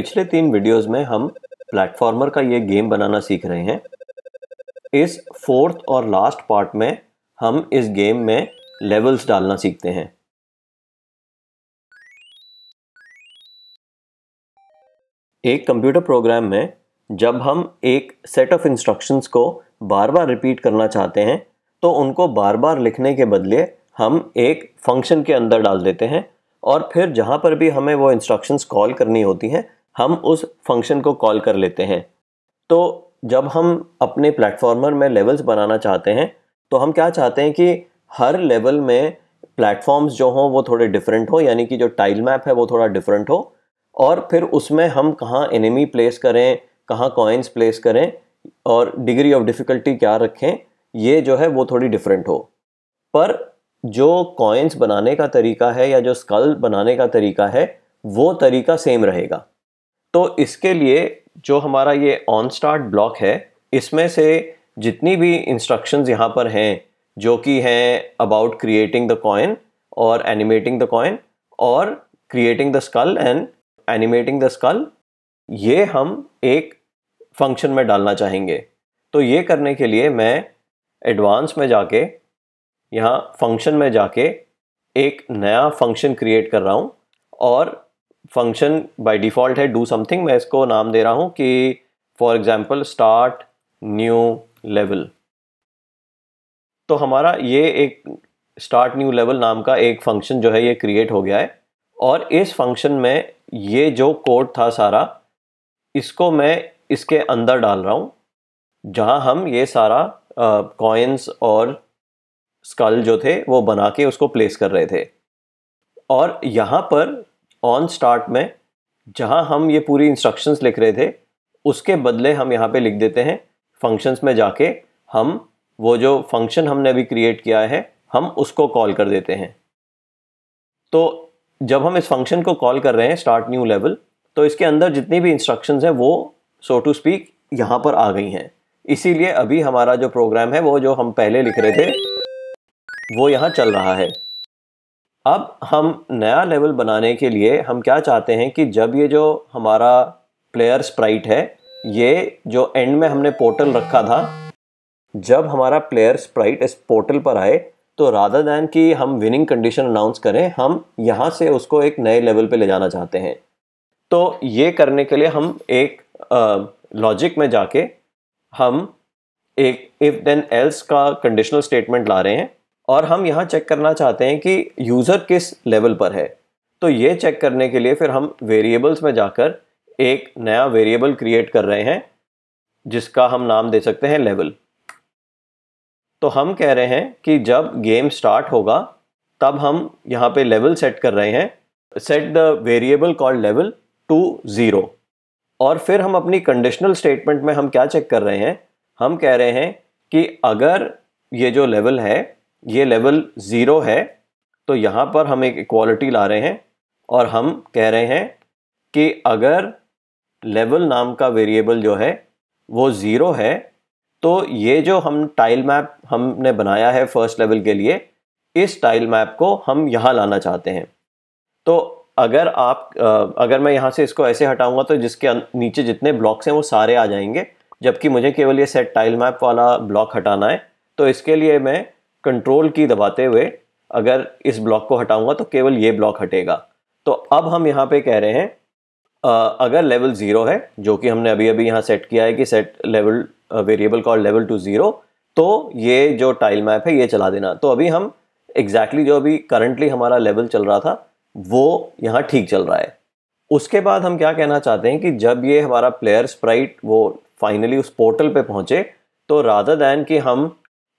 पिछले तीन वीडियोस में हम प्लेटफॉर्मर का ये गेम बनाना सीख रहे हैं इस फोर्थ और लास्ट पार्ट में हम इस गेम में लेवल्स डालना सीखते हैं एक कंप्यूटर प्रोग्राम में जब हम एक सेट ऑफ इंस्ट्रक्शंस को बार बार रिपीट करना चाहते हैं तो उनको बार बार लिखने के बदले हम एक फंक्शन के अंदर डाल देते हैं और फिर जहाँ पर भी हमें वो इंस्ट्रक्शंस कॉल करनी होती हैं हम उस फंक्शन को कॉल कर लेते हैं तो जब हम अपने प्लेटफॉर्मर में लेवल्स बनाना चाहते हैं तो हम क्या चाहते हैं कि हर लेवल में प्लेटफॉर्म्स जो हों वो थोड़े डिफरेंट हो यानी कि जो टाइल मैप है वो थोड़ा डिफरेंट हो और फिर उसमें हम कहाँ एनिमी प्लेस करें कहाँ कॉइन्स प्लेस करें और डिग्री ऑफ डिफ़िकल्टी क्या रखें ये जो है वो थोड़ी डिफरेंट हो पर जो कॉइन्स बनाने का तरीका है या जो स्कल बनाने का तरीका है वो तरीका सेम रहेगा तो इसके लिए जो हमारा ये ऑन स्टार्ट ब्लॉक है इसमें से जितनी भी इंस्ट्रक्शंस यहाँ पर हैं जो कि हैं अबाउट क्रिएटिंग द कॉइन और एनिमेटिंग द कॉइन और creating the skull and animating the skull ये हम एक फंक्शन में डालना चाहेंगे तो ये करने के लिए मैं एडवांस में जाके यहाँ फंक्शन में जाके एक नया फंक्शन क्रिएट कर रहा हूँ और फंक्शन बाय डिफ़ॉल्ट है डू समथिंग मैं इसको नाम दे रहा हूँ कि for example start new level तो हमारा ये एक स्टार्ट न्यू लेवल नाम का एक फंक्शन जो है ये क्रिएट हो गया है और इस फंक्शन में ये जो कोड था सारा इसको मैं इसके अंदर डाल रहा हूँ जहाँ हम ये सारा कॉइन्स और स्कल जो थे वो बना के उसको प्लेस कर रहे थे और यहाँ पर ऑन स्टार्ट में जहाँ हम ये पूरी इंस्ट्रक्शंस लिख रहे थे उसके बदले हम यहाँ पे लिख देते हैं फंक्शंस में जाके हम वो जो फंक्शन हमने अभी क्रिएट किया है हम उसको कॉल कर देते हैं तो जब हम इस फंक्शन को कॉल कर रहे हैं स्टार्ट न्यू लेवल तो इसके अंदर जितनी भी इंस्ट्रक्शंस हैं वो सो टू स्पीक यहाँ पर आ गई हैं इसीलिए अभी हमारा जो प्रोग्राम है वो जो हम पहले लिख रहे थे वो यहाँ चल रहा है अब हम नया लेवल बनाने के लिए हम क्या चाहते हैं कि जब ये जो हमारा प्लेयर स्प्राइट है ये जो एंड में हमने पोर्टल रखा था जब हमारा प्लेयर स्प्राइट इस पोर्टल पर आए तो राधा दैन की हम विनिंग कंडीशन अनाउंस करें हम यहाँ से उसको एक नए लेवल पे ले जाना चाहते हैं तो ये करने के लिए हम एक लॉजिक में जाके हम एक इफ़ देन एल्स का कंडीशनल स्टेटमेंट ला रहे हैं और हम यहाँ चेक करना चाहते हैं कि यूज़र किस लेवल पर है तो ये चेक करने के लिए फिर हम वेरिएबल्स में जाकर एक नया वेरिएबल क्रिएट कर रहे हैं जिसका हम नाम दे सकते हैं लेवल तो हम कह रहे हैं कि जब गेम स्टार्ट होगा तब हम यहाँ पे लेवल सेट कर रहे हैं set the variable call level to zero और फिर हम अपनी कंडीशनल स्टेटमेंट में हम क्या चेक कर रहे हैं हम कह रहे हैं कि अगर ये जो लेवल है ये लेवल ज़ीरो है तो यहाँ पर हम एक इक्वालिटी ला रहे हैं और हम कह रहे हैं कि अगर लेवल नाम का वेरिएबल जो है वो ज़ीरो है तो ये जो हम टाइल मैप हमने बनाया है फर्स्ट लेवल के लिए इस टाइल मैप को हम यहाँ लाना चाहते हैं तो अगर आप अगर मैं यहाँ से इसको ऐसे हटाऊंगा तो जिसके नीचे जितने ब्लॉक्स हैं वो सारे आ जाएंगे जबकि मुझे केवल ये सेट टाइल मैप वाला ब्लॉक हटाना है तो इसके लिए मैं कंट्रोल की दबाते हुए अगर इस ब्लॉक को हटाऊंगा तो केवल ये ब्लॉक हटेगा तो अब हम यहाँ पे कह रहे हैं अगर लेवल ज़ीरो है जो कि हमने अभी अभी यहाँ सेट किया है कि set level variable call level to zero तो ये जो टाइल मैप है ये चला देना तो अभी हम एग्जैक्टली exactly जो अभी करंटली हमारा लेवल चल रहा था वो यहाँ ठीक चल रहा है उसके बाद हम क्या कहना चाहते हैं कि जब ये हमारा प्लेयर स्प्राइट वो फाइनली उस पोर्टल पे पहुँचे तो राधा दैन कि हम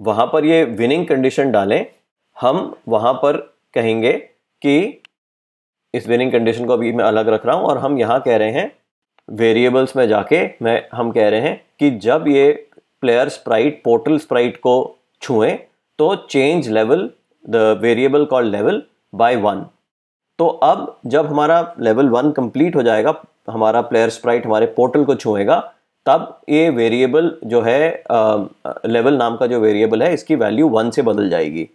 वहाँ पर ये विनिंग कंडीशन डालें हम वहाँ पर कहेंगे कि इस विनिंग कंडीशन को अभी मैं अलग रख रहा हूँ और हम यहाँ कह रहे हैं वेरिएबल्स में जाके मैं हम कह रहे हैं कि जब ये प्लेयर स्प्राइट पोर्टल स्प्राइट को छुएं तो change level the variable call level by one तो अब जब हमारा लेवल वन कंप्लीट हो जाएगा हमारा प्लेयर स्प्राइट हमारे पोर्टल को छुएगा तब ये वेरिएबल जो है लेवल नाम का जो वेरिएबल है इसकी वैल्यू वन से बदल जाएगी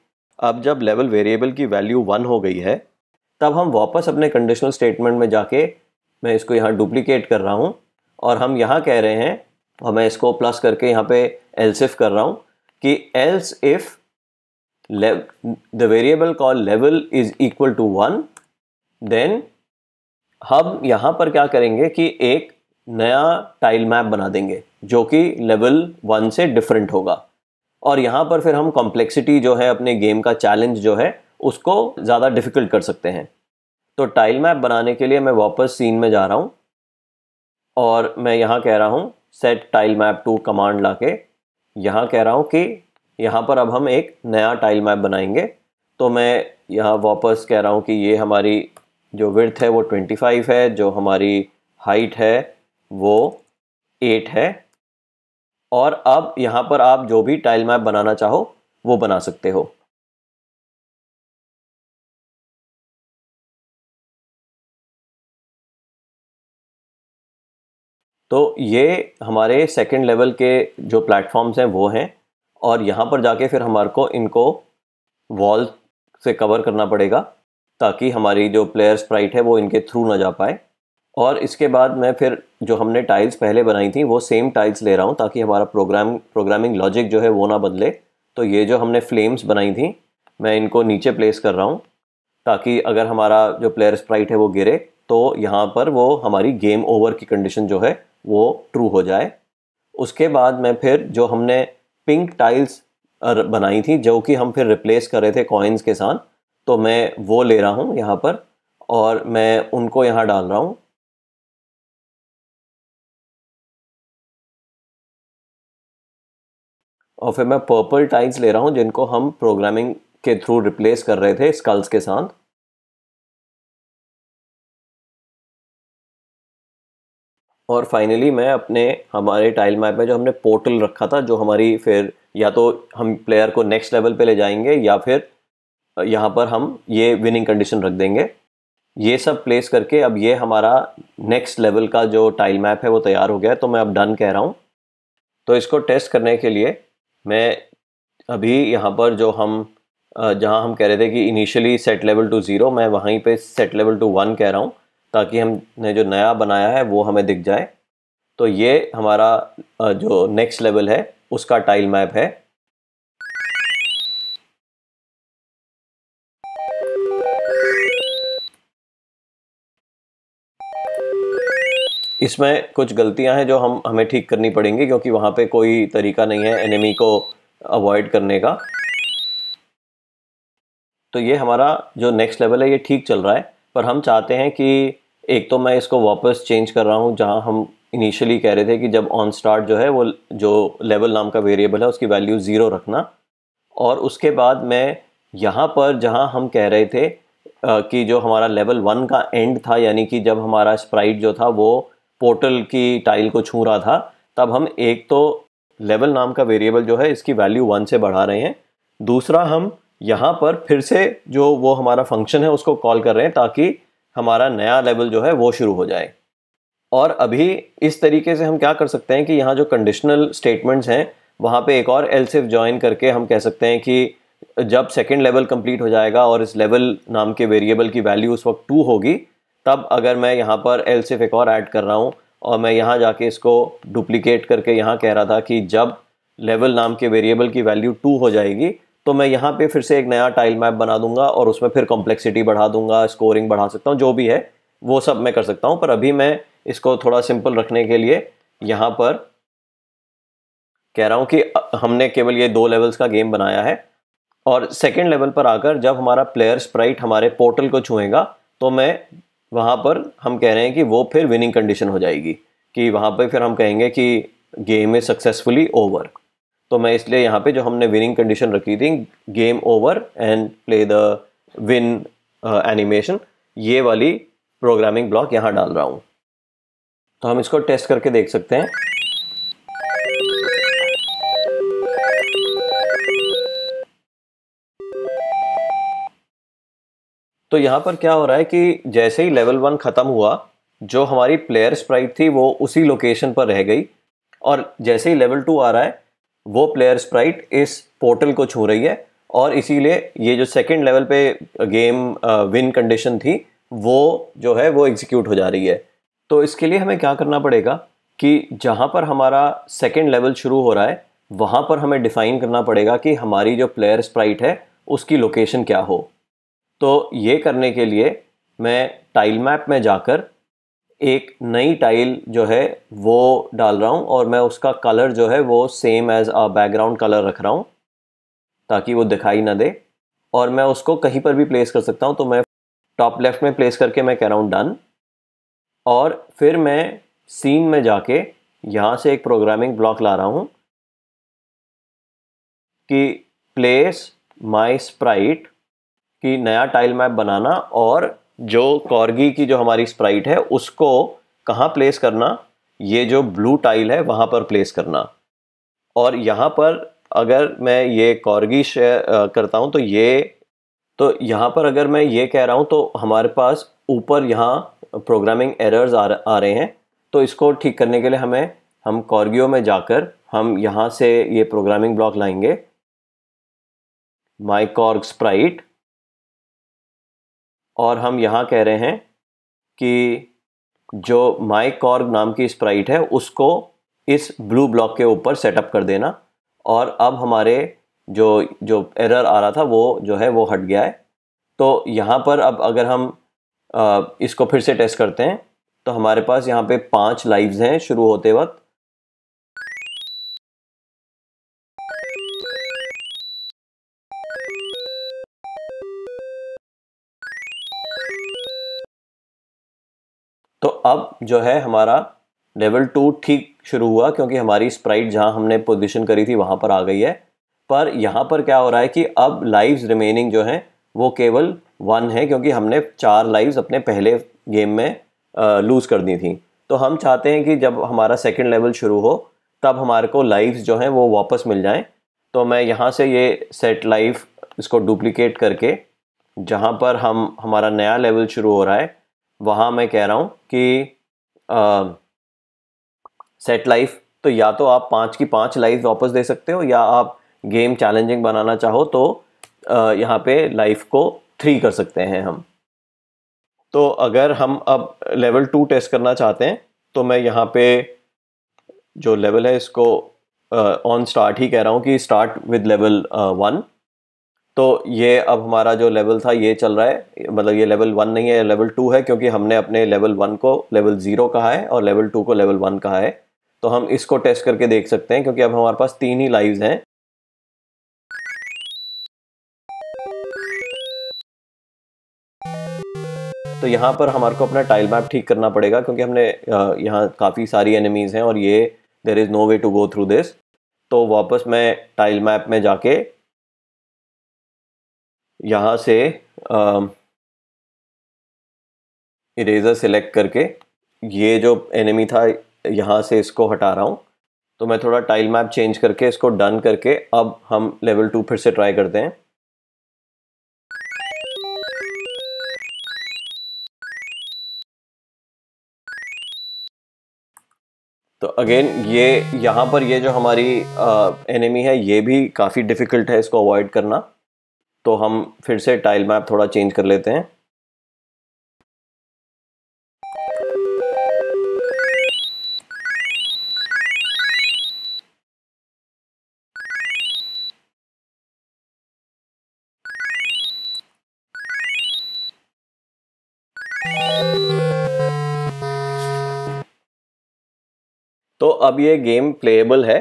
अब जब लेवल वेरिएबल की वैल्यू वन हो गई है तब हम वापस अपने कंडीशनल स्टेटमेंट में जाके मैं इसको यहाँ डुप्लीकेट कर रहा हूँ और हम यहाँ कह रहे हैं और मैं इसको प्लस करके यहाँ पे इफ कर रहा हूँ कि else if the variable call level is equal to one then हम यहाँ पर क्या करेंगे कि एक नया टाइल मैप बना देंगे जो कि लेवल वन से डिफरेंट होगा और यहाँ पर फिर हम कॉम्प्लेक्सिटी जो है अपने गेम का चैलेंज जो है उसको ज़्यादा डिफ़िकल्ट कर सकते हैं तो टाइल मैप बनाने के लिए मैं वापस सीन में जा रहा हूँ और मैं यहाँ कह रहा हूँ set tile map to command ला के यहाँ कह रहा हूँ कि यहाँ पर अब हम एक नया टाइल मैप बनाएंगे तो मैं यहाँ वापस कह रहा हूँ कि ये हमारी जो विर्थ है वो 25 है जो हमारी हाइट है वो एट है और अब यहाँ पर आप जो भी टाइल मैप बनाना चाहो वो बना सकते हो तो ये हमारे सेकंड लेवल के जो प्लेटफॉर्म्स हैं वो हैं और यहाँ पर जाके फिर हमारे को इनको वॉल से कवर करना पड़ेगा ताकि हमारी जो प्लेयर स्प्राइट है वो इनके थ्रू ना जा पाए और इसके बाद मैं फिर जो हमने टाइल्स पहले बनाई थी वो सेम टाइल्स ले रहा हूँ ताकि हमारा प्रोग्राम प्रोग्रामिंग लॉजिक जो है वो ना बदले तो ये जो हमने फ्लेम्स बनाई थी मैं इनको नीचे प्लेस कर रहा हूँ ताकि अगर हमारा जो प्लेयर स्प्राइट है वो गिरे तो यहाँ पर वो हमारी गेम ओवर की कंडीशन जो है वो ट्रू हो जाए उसके बाद मैं फिर जो हमने पिंक टाइल्स बनाई थी जो कि हम फिर रिप्लेस कर रहे थे कॉइन्स के साथ तो मैं वो ले रहा हूँ यहाँ पर और मैं उनको यहाँ डाल रहा हूँ और फिर मैं पर्पल टाइल्स ले रहा हूँ जिनको हम प्रोग्रामिंग के थ्रू रिप्लेस कर रहे थे स्कल्स के साथ और फाइनली मैं अपने हमारे टाइल मैप में जो हमने पोर्टल रखा था जो हमारी फिर या तो हम प्लेयर को नेक्स्ट लेवल पे ले जाएंगे या फिर यहाँ पर हम ये विनिंग कंडीशन रख देंगे ये सब प्लेस करके अब ये हमारा नेक्स्ट लेवल का जो टाइल मैप है वो तैयार हो गया है तो मैं अब डन कह रहा हूँ तो इसको टेस्ट करने के लिए मैं अभी यहाँ पर जो हम जहाँ हम कह रहे थे कि initially set level to zero मैं वहीं पे सेट लेवल टू वन कह रहा हूँ ताकि हमने जो नया बनाया है वो हमें दिख जाए तो ये हमारा जो नेक्स्ट लेवल है उसका टाइल मैप है इसमें कुछ गलतियां हैं जो हम हमें ठीक करनी पड़ेंगी क्योंकि वहाँ पे कोई तरीका नहीं है एनिमी को अवॉइड करने का तो ये हमारा जो नेक्स्ट लेवल है ये ठीक चल रहा है पर हम चाहते हैं कि एक तो मैं इसको वापस चेंज कर रहा हूँ जहाँ हम इनिशियली कह रहे थे कि जब ऑन स्टार्ट जो है वो जो लेवल नाम का वेरिएबल है उसकी वैल्यू ज़ीरो रखना और उसके बाद मैं यहाँ पर जहाँ हम कह रहे थे कि जो हमारा लेवल वन का एंड था यानी कि जब हमारा स्प्राइट जो था वो पोर्टल की टाइल को छू रहा था तब हम एक तो लेवल नाम का वेरिएबल जो है इसकी वैल्यू वन से बढ़ा रहे हैं दूसरा हम यहाँ पर फिर से जो वो हमारा फंक्शन है उसको कॉल कर रहे हैं ताकि हमारा नया लेवल जो है वो शुरू हो जाए और अभी इस तरीके से हम क्या कर सकते हैं कि यहाँ जो कंडीशनल स्टेटमेंट्स हैं वहाँ पे एक और एल सिफ ज्वाइन करके हम कह सकते हैं कि जब सेकेंड लेवल कंप्लीट हो जाएगा और इस लेवल नाम के वेरिएबल की वैल्यू उस वक्त टू होगी तब अगर मैं यहाँ पर एल सिर्फ एक और ऐड कर रहा हूँ और मैं यहाँ जाके इसको डुप्लीकेट करके यहाँ कह रहा था कि जब लेवल नाम के वेरिएबल की वैल्यू टू हो जाएगी तो मैं यहाँ पे फिर से एक नया टाइल मैप बना दूंगा और उसमें फिर कॉम्प्लेक्सिटी बढ़ा दूंगा स्कोरिंग बढ़ा सकता हूँ जो भी है वो सब मैं कर सकता हूँ पर अभी मैं इसको थोड़ा सिंपल रखने के लिए यहाँ पर कह रहा हूँ कि हमने केवल ये दो लेवल्स का गेम बनाया है और सेकेंड लेवल पर आकर जब हमारा प्लेयर स्प्राइट हमारे पोर्टल को छुएगा तो मैं वहाँ पर हम कह रहे हैं कि वो फिर विनिंग कंडीशन हो जाएगी कि वहाँ पर फिर हम कहेंगे कि गेम इज़ सक्सेसफुली ओवर तो मैं इसलिए यहाँ पे जो हमने विनिंग कंडीशन रखी थी game over and play the win animation ये वाली प्रोग्रामिंग ब्लॉक यहाँ डाल रहा हूँ तो हम इसको टेस्ट करके देख सकते हैं तो यहाँ पर क्या हो रहा है कि जैसे ही लेवल वन ख़त्म हुआ जो हमारी प्लेयर स्प्राइट थी वो उसी लोकेशन पर रह गई और जैसे ही लेवल टू आ रहा है वो प्लेयर स्प्राइट इस पोर्टल को छू रही है और इसीलिए ये जो सेकंड लेवल पे गेम विन कंडीशन थी वो जो है वो एग्जीक्यूट हो जा रही है तो इसके लिए हमें क्या करना पड़ेगा कि जहाँ पर हमारा सेकेंड लेवल शुरू हो रहा है वहाँ पर हमें डिफ़ाइन करना पड़ेगा कि हमारी जो प्लेयर स्प्राइट है उसकी लोकेशन क्या हो तो ये करने के लिए मैं टाइल मैप में जाकर एक नई टाइल जो है वो डाल रहा हूँ और मैं उसका कलर जो है वो same as a background colour रख रहा हूँ ताकि वो दिखाई ना दे और मैं उसको कहीं पर भी प्लेस कर सकता हूँ तो मैं टॉप लेफ्ट में प्लेस करके मैं कह रहा हूँ डन और फिर मैं सीन में जाके यहाँ से एक प्रोग्रामिंग ब्लॉक ला रहा हूँ कि प्लेस माई स्प्राइट कि नया टाइल मैप बनाना और जो कॉर्गी की जो हमारी स्प्राइट है उसको कहाँ प्लेस करना ये जो ब्लू टाइल है वहाँ पर प्लेस करना और यहाँ पर अगर मैं ये कॉर्गी शेयर करता हूँ तो ये तो यहाँ पर अगर मैं ये कह रहा हूँ तो हमारे पास ऊपर यहाँ प्रोग्रामिंग एरर्स आ आ रहे हैं तो इसको ठीक करने के लिए हमें हम कॉर्गियो में जाकर हम यहाँ से ये प्रोग्रामिंग ब्लॉक लाएंगे माई कॉर्ग स्प्राइट और हम यहाँ कह रहे हैं कि जो माई कॉर्ग नाम की स्प्राइट है उसको इस ब्लू ब्लॉक के ऊपर सेटअप कर देना और अब हमारे जो जो एरर आ रहा था वो जो है वो हट गया है तो यहाँ पर अब अगर हम इसको फिर से टेस्ट करते हैं तो हमारे पास यहाँ पे पांच लाइव्स हैं शुरू होते वक्त जो है हमारा लेवल टू ठीक शुरू हुआ क्योंकि हमारी स्प्राइट जहाँ हमने पोजीशन करी थी वहाँ पर आ गई है पर यहाँ पर क्या हो रहा है कि अब लाइव्स रिमेनिंग जो हैं वो केवल वन है क्योंकि हमने चार लाइव्स अपने पहले गेम में लूज़ कर दी थी तो हम चाहते हैं कि जब हमारा सेकेंड लेवल शुरू हो तब हमारे को लाइव्स जो हैं वो वापस मिल जाएं तो मैं यहाँ से ये सेट लाइफ इसको डुप्लिकेट करके जहाँ पर हम हमारा नया लेवल शुरू हो रहा है वहाँ मैं कह रहा हूँ कि सेट लाइफ तो या तो आप पाँच की पाँच लाइफ वापस दे सकते हो या आप गेम चैलेंजिंग बनाना चाहो तो यहाँ पे लाइफ को थ्री कर सकते हैं हम तो अगर हम अब लेवल टू टेस्ट करना चाहते हैं तो मैं यहाँ पे जो लेवल है इसको ऑन uh, स्टार्ट ही कह रहा हूँ कि स्टार्ट विद लेवल वन तो ये अब हमारा जो लेवल था ये चल रहा है मतलब ये लेवल वन नहीं है लेवल टू है क्योंकि हमने अपने लेवल वन को लेवल ज़ीरो कहा है और लेवल टू को लेवल वन कहा है तो हम इसको टेस्ट करके देख सकते हैं क्योंकि अब हमारे पास तीन ही लाइव्स हैं तो यहाँ पर हमारे को अपना टाइल मैप ठीक करना पड़ेगा क्योंकि हमने यहाँ काफ़ी सारी एनिमीज़ हैं और ये there is no way to go through this तो वापस मैं टाइल मैप में जाके यहाँ से इरेजर सेलेक्ट करके ये जो एनिमी था यहाँ से इसको हटा रहा हूँ तो मैं थोड़ा टाइल मैप चेंज करके इसको डन करके अब हम लेवल टू फिर से ट्राई करते हैं तो अगेन ये यहाँ पर ये जो हमारी एनिमी है ये भी काफ़ी डिफ़िकल्ट है इसको अवॉइड करना तो हम फिर से टाइल मैप थोड़ा चेंज कर लेते हैं तो अब ये गेम प्लेएबल है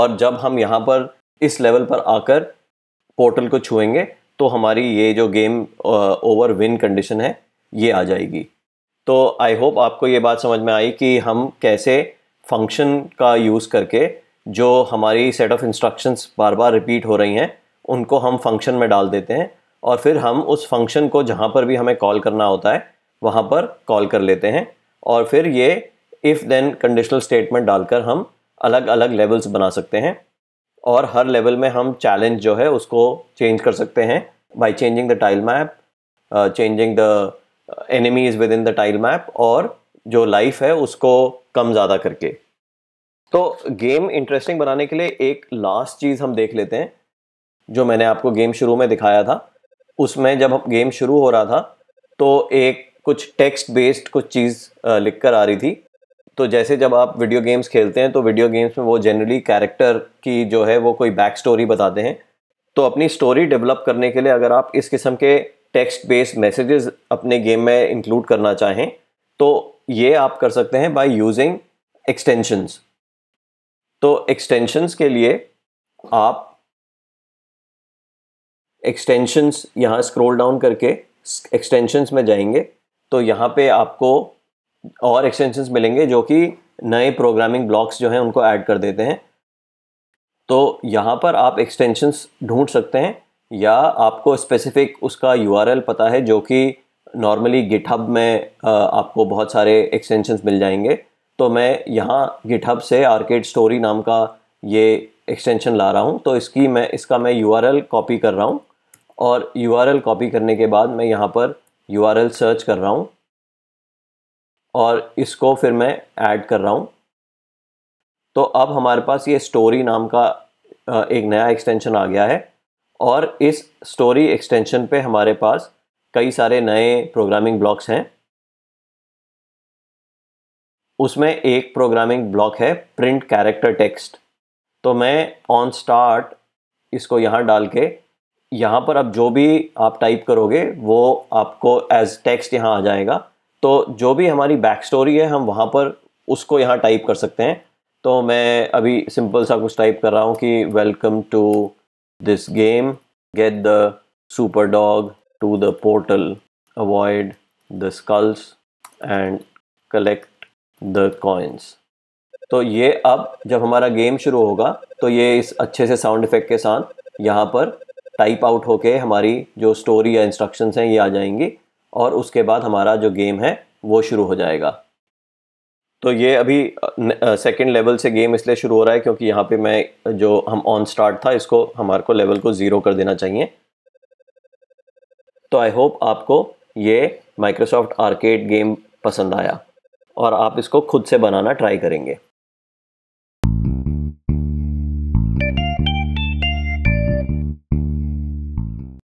और जब हम यहाँ पर इस लेवल पर आकर पोर्टल को छुएंगे तो हमारी ये जो गेम ओवर विन कंडीशन है ये आ जाएगी तो आई होप आपको ये बात समझ में आई कि हम कैसे फंक्शन का यूज़ करके जो हमारी सेट ऑफ इंस्ट्रक्शंस बार बार रिपीट हो रही हैं उनको हम फंक्शन में डाल देते हैं और फिर हम उस फंक्शन को जहाँ पर भी हमें कॉल करना होता है वहाँ पर कॉल कर लेते हैं और फिर ये इफ़ देन कंडीशनल स्टेटमेंट डालकर हम अलग अलग लेवल्स बना सकते हैं और हर लेवल में हम चैलेंज जो है उसको चेंज कर सकते हैं by changing the tile map changing the enemies within the tile map और जो लाइफ है उसको कम ज़्यादा करके तो गेम इंटरेस्टिंग बनाने के लिए एक लास्ट चीज़ हम देख लेते हैं जो मैंने आपको गेम शुरू में दिखाया था उसमें जब हम गेम शुरू हो रहा था तो एक कुछ टेक्स्ट बेस्ड कुछ चीज़ लिख कर आ रही थी तो जैसे जब आप वीडियो गेम्स खेलते हैं तो वीडियो गेम्स में वो जनरली कैरेक्टर की जो है वो कोई बैक स्टोरी बताते हैं तो अपनी स्टोरी डेवलप करने के लिए अगर आप इस किस्म के टेक्स्ट बेस्ड मैसेजेस अपने गेम में इंक्लूड करना चाहें तो ये आप कर सकते हैं बाय यूजिंग एक्सटेंशंस तो एक्सटेंशंस के लिए आप एक्सटेंशंस यहाँ स्क्रॉल डाउन करके एक्सटेंशंस में जाएंगे तो यहाँ पे आपको और एक्सटेंशंस मिलेंगे जो कि नए प्रोग्रामिंग ब्लॉक्स जो हैं उनको ऐड कर देते हैं तो यहाँ पर आप एक्सटेंशंस ढूंढ सकते हैं या आपको स्पेसिफिक उसका यू पता है जो कि नॉर्मली गिटहब में आपको बहुत सारे एक्सटेंशंस मिल जाएंगे तो मैं यहाँ गिटहब से आर्केड स्टोरी नाम का ये एक्सटेंशन ला रहा हूँ तो इसकी मैं इसका मैं यू कॉपी कर रहा हूँ और यू कॉपी करने के बाद मैं यहाँ पर यू सर्च कर रहा हूँ और इसको फिर मैं ऐड कर रहा हूँ तो अब हमारे पास ये स्टोरी नाम का एक नया एक्सटेंशन आ गया है और इस स्टोरी एक्सटेंशन पे हमारे पास कई सारे नए प्रोग्रामिंग ब्लॉक्स हैं उसमें एक प्रोग्रामिंग ब्लॉक है प्रिंट कैरेक्टर टेक्स्ट तो मैं ऑन स्टार्ट इसको यहाँ डाल के यहाँ पर अब जो भी आप टाइप करोगे वो आपको एज टेक्स्ट यहाँ आ जाएगा तो जो भी हमारी बैक स्टोरी है हम वहाँ पर उसको यहाँ टाइप कर सकते हैं तो मैं अभी सिंपल सा कुछ टाइप कर रहा हूँ कि welcome to this game get the super dog to the portal avoid the skulls and collect the coins तो ये अब जब हमारा गेम शुरू होगा तो ये इस अच्छे से साउंड इफेक्ट के साथ यहाँ पर टाइप आउट होके हमारी जो स्टोरी या इंस्ट्रक्शंस हैं ये आ जाएंगी और उसके बाद हमारा जो गेम है वो शुरू हो जाएगा तो ये अभी सेकंड लेवल से गेम इसलिए शुरू हो रहा है क्योंकि यहाँ पे मैं जो हम ऑन स्टार्ट था इसको हमारे को लेवल को ज़ीरो कर देना चाहिए तो आई होप आपको ये माइक्रोसॉफ्ट आर्केड गेम पसंद आया और आप इसको खुद से बनाना ट्राई करेंगे